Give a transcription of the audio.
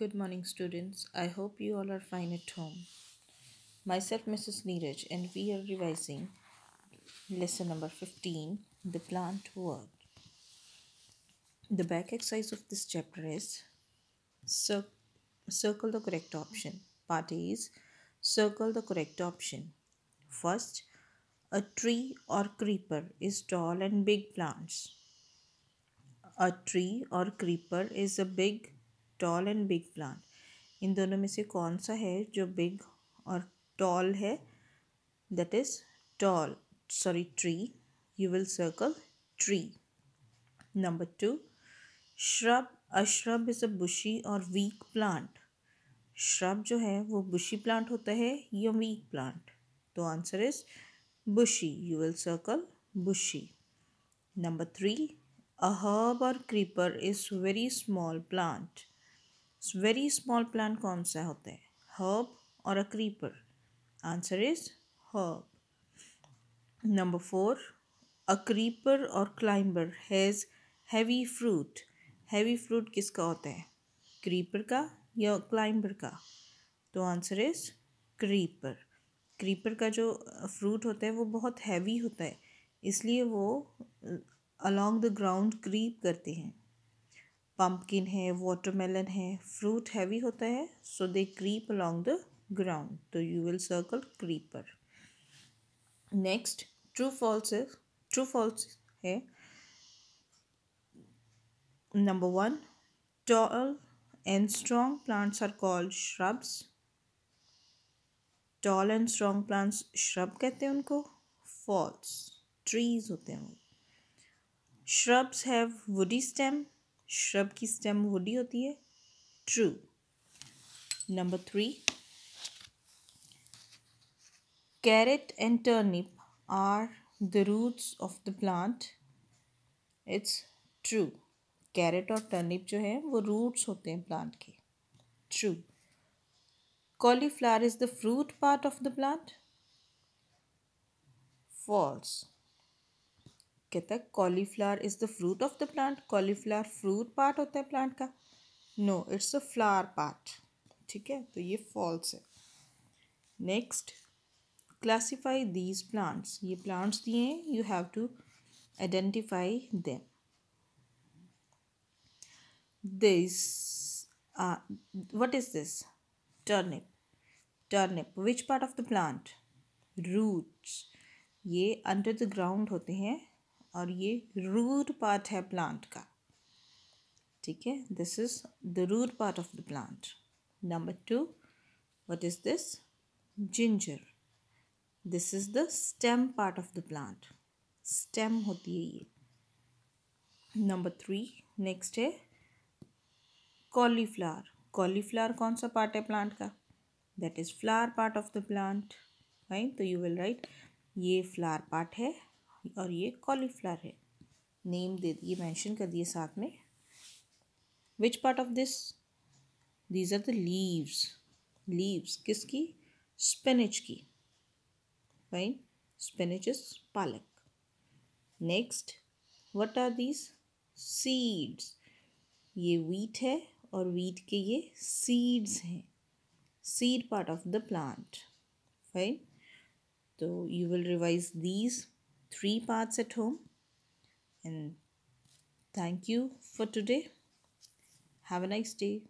Good morning, students. I hope you all are fine at home. Myself, Mrs. Neeraj, and we are revising lesson number 15 the plant word. The back exercise of this chapter is cir circle the correct option. Part A is circle the correct option. First, a tree or creeper is tall and big plants. A tree or creeper is a big tall and big plant इन दोनों में से कौन सा है जो big और tall है that is tall sorry tree you will circle tree number two shrub a shrub is a bushy और वीक प्लांट श्रब जो है वो बुशी प्लांट होता है या वीक प्लांट तो answer is bushy you will circle bushy number three a herb और creeper is very small plant very small plant कौन सा होता है हर्ब और a creeper answer is herb number four a creeper और climber has heavy fruit heavy fruit किसका होता है क्रीपर का या क्लाइंबर का तो आंसर इज़ क्रीपर क्रीपर का जो फ्रूट uh, होता है वो बहुत हैवी होता है इसलिए वो अलॉन्ग द ग्राउंड क्रीप करते हैं पम्पकिन है वाटरमेलन है फ्रूट हैवी होता है so they creep along the ground तो you will circle creeper next true false true false है number one tall and strong plants are called shrubs tall and strong plants shrub कहते हैं उनको false trees होते हैं shrubs have woody stem shrub की stem woody होती है true number three carrot and turnip are the roots of the plant it's true carrot और turnip जो है वो रूट्स होते हैं प्लांट के true cauliflower is the fruit part of the plant false कहता है cauliflower is the fruit of the plant cauliflower fruit part होता है प्लांट का no it's a flower part ठीक है तो ये फॉल्स है नेक्स्ट क्लासीफाई दीज प्लांट्स ये प्लांट्स दिए हैं you have to identify them this what is this turnip turnip which part of the plant roots ये अंडर द ग्राउंड होते हैं और ये रूट पार्ट है प्लांट का ठीक है this is the root part of the plant number two what is this ginger this is the stem part of the plant stem होती है ये नंबर थ्री नेक्स्ट है कॉलीफ्लावर कॉलीफ्लावर कौन सा पार्ट है प्लांट का that is flower part of the plant right तो you will write ये फ्लावर पार्ट है और ये कॉलीफ्लावर है नेम दे दिए मेंशन कर दिए साथ में which part of this these are the leaves leaves किसकी स्पिनिच की fine spinach is palak next what are these seeds ये वीट है और वीट के ये सीड्स हैं seed part of the plant fine तो you will revise these three parts at home and thank you for today have a nice day